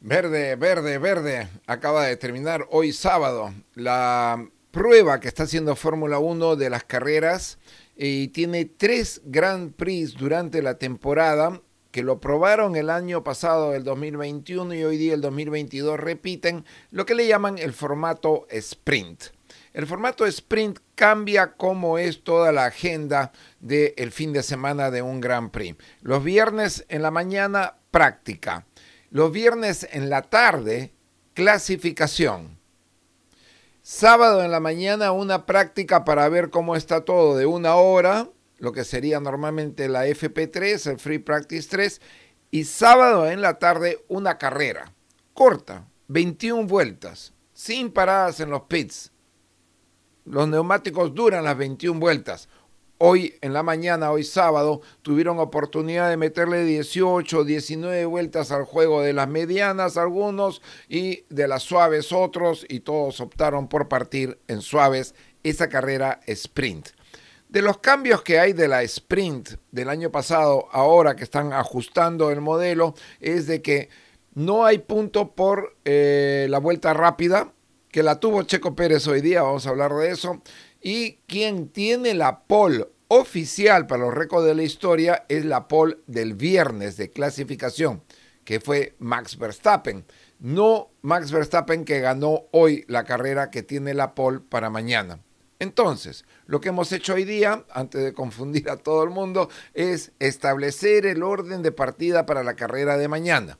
Verde, verde, verde. Acaba de terminar hoy sábado la prueba que está haciendo Fórmula 1 de las carreras y tiene tres Grand Prix durante la temporada que lo probaron el año pasado, el 2021 y hoy día el 2022 repiten lo que le llaman el formato sprint. El formato sprint cambia como es toda la agenda del el fin de semana de un Grand Prix. Los viernes en la mañana práctica. Los viernes en la tarde, clasificación. Sábado en la mañana, una práctica para ver cómo está todo de una hora, lo que sería normalmente la FP3, el Free Practice 3. Y sábado en la tarde, una carrera corta, 21 vueltas, sin paradas en los pits. Los neumáticos duran las 21 vueltas hoy en la mañana, hoy sábado, tuvieron oportunidad de meterle 18, 19 vueltas al juego de las medianas algunos y de las suaves otros y todos optaron por partir en suaves esa carrera sprint. De los cambios que hay de la sprint del año pasado, ahora que están ajustando el modelo, es de que no hay punto por eh, la vuelta rápida, que la tuvo Checo Pérez hoy día, vamos a hablar de eso, y quien tiene la pole oficial para los récords de la historia es la pole del viernes de clasificación, que fue Max Verstappen. No Max Verstappen que ganó hoy la carrera que tiene la pole para mañana. Entonces, lo que hemos hecho hoy día, antes de confundir a todo el mundo, es establecer el orden de partida para la carrera de mañana.